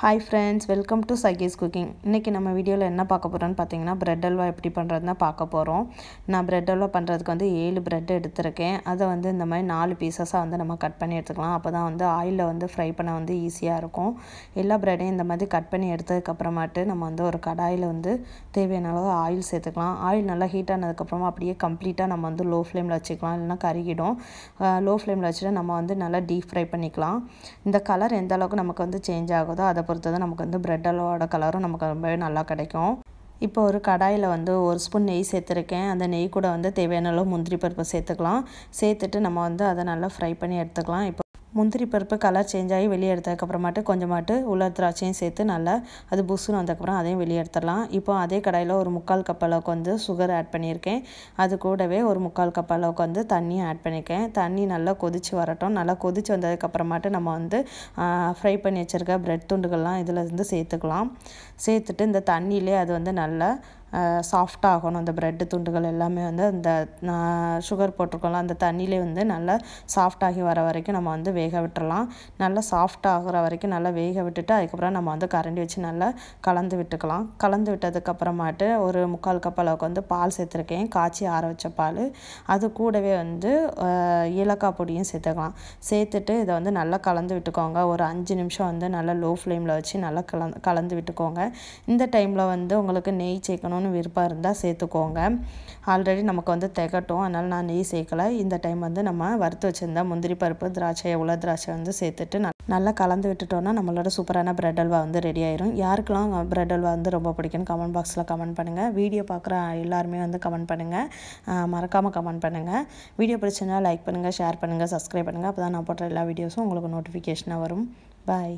hi friends welcome to Saki's cooking இன்றைக்கி நம்ம வீடியோவில் என்ன பார்க்க போகிறோன்னு பார்த்தீங்கன்னா ப்ரெட் அல்வா எப்படி பண்ணுறதுனா பார்க்க போகிறோம் நான் ப்ரெட் அல்வா பண்ணுறதுக்கு வந்து ஏழு ப்ரெட் எடுத்திருக்கேன் அதை வந்து இந்த மாதிரி நாலு பீசஸாக வந்து நம்ம கட் பண்ணி எடுத்துக்கலாம் அப்போ தான் வந்து ஆயிலில் வந்து ஃப்ரை பண்ண வந்து ஈஸியாக இருக்கும் எல்லா ப்ரெட்டையும் இந்த மாதிரி கட் பண்ணி எடுத்ததுக்கப்புறமாட்டு நம்ம வந்து ஒரு கடாயில் வந்து தேவையான அளவு ஆயில் சேர்த்துக்கலாம் ஆயில் நல்லா ஹீட் ஆனதுக்கப்புறமா அப்படியே கம்ப்ளீட்டாக நம்ம வந்து லோ ஃப்ளேமில் வச்சுக்கலாம் இல்லைனா கருகிடும் லோ ஃப்ளேமில் வச்சுட்டு நம்ம வந்து நல்லா டீப் ஃப்ரை பண்ணிக்கலாம் இந்த கலர் எந்த அளவுக்கு நமக்கு வந்து சேஞ்ச் ஆகுதோ அதை பொறுத்து தான் நமக்கு வந்து ப்ரெட் அல்வாவோட கலரும் நமக்கு ரொம்பவே நல்லா கிடைக்கும் இப்போ ஒரு கடாயில் வந்து ஒரு ஸ்பூன் நெய் சேர்த்துருக்கேன் அந்த நெய் கூட வந்து தேவையான அளவு முந்திரி பருப்பு சேர்த்துக்கலாம் சேர்த்துட்டு நம்ம வந்து அதை நல்லா ஃப்ரை பண்ணி எடுத்துக்கலாம் இப்போ முந்திரி பருப்பு கலர் சேஞ்ச் ஆகி வெளியே எடுத்ததுக்கப்புறமாட்டு கொஞ்சமாட்டு உலர் திராட்சையும் சேர்த்து நல்லா அது புஸ்ஸுன்னு வந்ததுக்கப்புறம் அதையும் வெளியே எடுத்துடலாம் இப்போ அதே கடையில் ஒரு முக்கால் கப் அளவுக்கு வந்து சுகர் ஆட் பண்ணியிருக்கேன் அது கூடவே ஒரு முக்கால் கப் அளவுக்கு வந்து தண்ணியும் ஆட் பண்ணியிருக்கேன் தண்ணி நல்லா கொதித்து வரட்டும் நல்லா கொதித்து வந்ததுக்கப்புறமாட்டு நம்ம வந்து ஃப்ரை பண்ணி வச்சுருக்க ப்ரெட் துண்டுகள்லாம் இதில் இருந்து சேர்த்துக்கலாம் சேர்த்துட்டு இந்த தண்ணியிலே அது வந்து நல்லா ஆகணும் அந்த ப்ரெட்டு துண்டுகள் எல்லாமே வந்து அந்த சுகர் போட்டிருக்கோம்ல அந்த தண்ணியிலே வந்து நல்லா ஆகி வர வரைக்கும் நம்ம வந்து வேக விட்டுறலாம் நல்லா ஆகிற வரைக்கும் நல்லா வேக விட்டுட்டு அதுக்கப்புறம் நம்ம வந்து கரண்டி வச்சு நல்லா கலந்து விட்டுக்கலாம் கலந்து விட்டதுக்கப்புறமாட்டு ஒரு முக்கால் கப் அளவுக்கு வந்து பால் சேர்த்துருக்கேன் காய்ச்சி ஆற வச்ச பால் அது கூடவே வந்து ஏலக்காய் பொடியும் சேர்த்துக்கலாம் சேர்த்துட்டு இதை வந்து நல்லா கலந்து விட்டுக்கோங்க ஒரு அஞ்சு நிமிஷம் வந்து நல்லா லோ ஃப்ளேமில் வச்சு நல்லா கலந்து கலந்து விட்டுக்கோங்க இந்த டைமில் வந்து உங்களுக்கு நெய் சேர்க்கணும்னு சேர்க்கணும்னு விருப்பம் இருந்தால் சேர்த்துக்கோங்க ஆல்ரெடி நமக்கு வந்து திகட்டும் அதனால் நான் நெய் சேர்க்கலை இந்த டைம் வந்து நம்ம வறுத்து வச்சுருந்தா முந்திரி பருப்பு திராட்சை உள்ள திராட்சை வந்து சேர்த்துட்டு நல்லா கலந்து விட்டுட்டோன்னா நம்மளோட சூப்பரான பிரெட் அல்வா வந்து ரெடி ஆயிரும் யாருக்கெல்லாம் பிரெட் அல்வா வந்து ரொம்ப பிடிக்கும்னு கமெண்ட் பாக்ஸில் கமெண்ட் பண்ணுங்கள் வீடியோ பார்க்குற எல்லாருமே வந்து கமெண்ட் பண்ணுங்கள் மறக்காமல் கமெண்ட் பண்ணுங்கள் வீடியோ பிடிச்சுன்னா லைக் பண்ணுங்கள் ஷேர் பண்ணுங்கள் சப்ஸ்கிரைப் பண்ணுங்கள் அப்போ தான் நான் போடுற எல்லா வீடியோஸும் உங்களுக்கு நோட்டிஃபிகேஷனாக வரும் பாய்